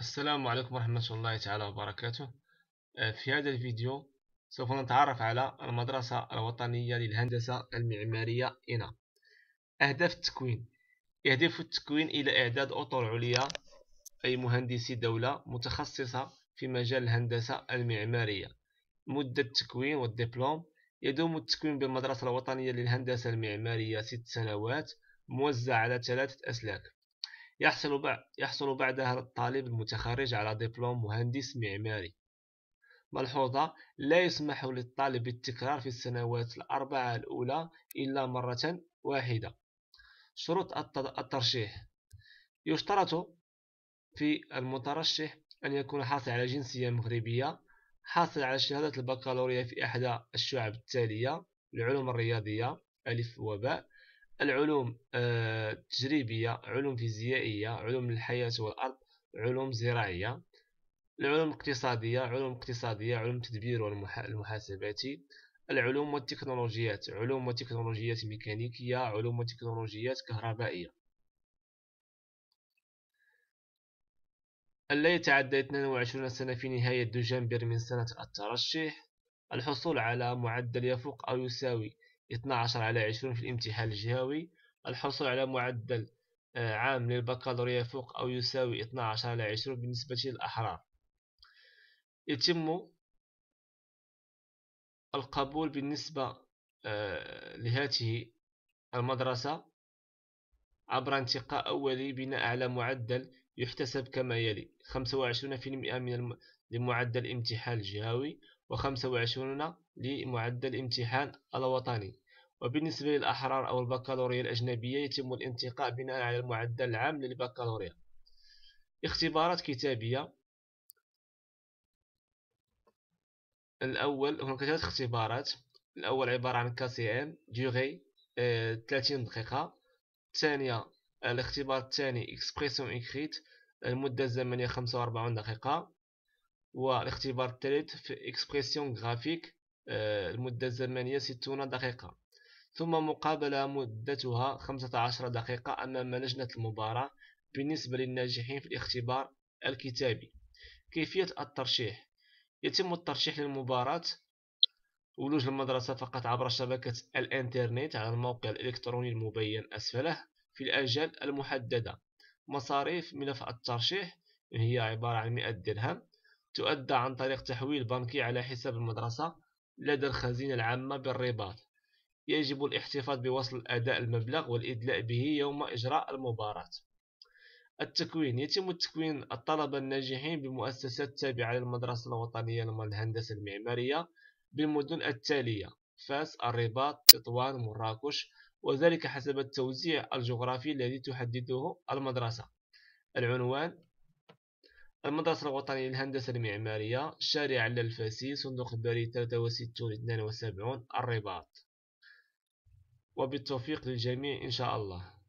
السلام عليكم ورحمة الله تعالى وبركاته آه، في هذا الفيديو سوف نتعرف على المدرسة الوطنية للهندسة المعمارية إنا أهداف التكوين يهدف التكوين إلى إعداد أطر عليا أي مهندسي دولة متخصصة في مجال الهندسة المعمارية مدة التكوين والدبلوم يدوم التكوين بالمدرسة الوطنية للهندسة المعمارية ست سنوات موزع على ثلاثة أسلاك يحصل بعد يحصل بعدها الطالب المتخرج على دبلوم مهندس معماري ملحوظة لا يسمح للطالب بالتكرار في السنوات الأربعة الأولى إلا مرة واحدة شروط الترشيح يشترط في المترشح أن يكون حاصل على جنسية مغربية حاصل على شهادة البكالوريا في إحدى الشعب التالية العلوم الرياضية ألف وباء العلوم التجريبية آه، علوم فيزيائية علوم الحياة والأرض علوم زراعية العلوم الاقتصادية علوم اقتصادية علوم التدبير والمحاسباتي العلوم والتكنولوجيات علوم وتكنولوجيات ميكانيكية علوم وتكنولوجيات كهربائية ألا يتعدى 22 سنة في نهاية دجنبر من سنة الترشح الحصول على معدل يفوق أو يساوي 12 على 20 في الامتحان الجهوي الحصول على معدل آه، عام للبكالوريا فوق أو يساوي 12 على 20 بالنسبة للأحرار يتم القبول بالنسبة آه، لهذه المدرسة عبر انتقاء أولي بناء على معدل يحتسب كما يلي 25% من لمعدل الامتحان الجهوي و25 لمعدل الامتحان الوطني وبالنسبة للأحرار أو البكالوريا الأجنبية يتم الانتقاء بناء على المعدل العام للبكالوريا اختبارات كتابية الأول هناك ثلاث اختبارات الأول عبارة عن كاسي ام ديوغي 30 دقيقة الثانية الاختبار الثاني اكسبريسيون اكريت المدة الزمنية 45 دقيقة والاختبار الثالث في اكسبريسيون غرافيك آه، المدة الزمنية 60 دقيقة ثم مقابلة مدتها 15 دقيقة أمام لجنة المباراة بالنسبة للناجحين في الاختبار الكتابي كيفية الترشيح يتم الترشيح للمباراة ولوج المدرسة فقط عبر شبكة الإنترنت على الموقع الإلكتروني المبين أسفله في الأجال المحددة مصاريف ملف الترشيح هي عبارة عن 100 درهم تؤدى عن طريق تحويل بنكي على حساب المدرسة لدى الخزينة العامة بالرباط يجب الاحتفاظ بوصل أداء المبلغ والإدلاء به يوم إجراء المباراة التكوين يتم تكوين الطلبة الناجحين بمؤسسات تابعة للمدرسة الوطنية للهندسة المعمارية بالمدن التالية فاس الرباط تطوان مراكش وذلك حسب التوزيع الجغرافي الذي تحدده المدرسة العنوان المدرسة الوطنية للهندسة المعمارية شارع على الفاسي صندوق البريد 63 72 الرباط وبالتوفيق للجميع إن شاء الله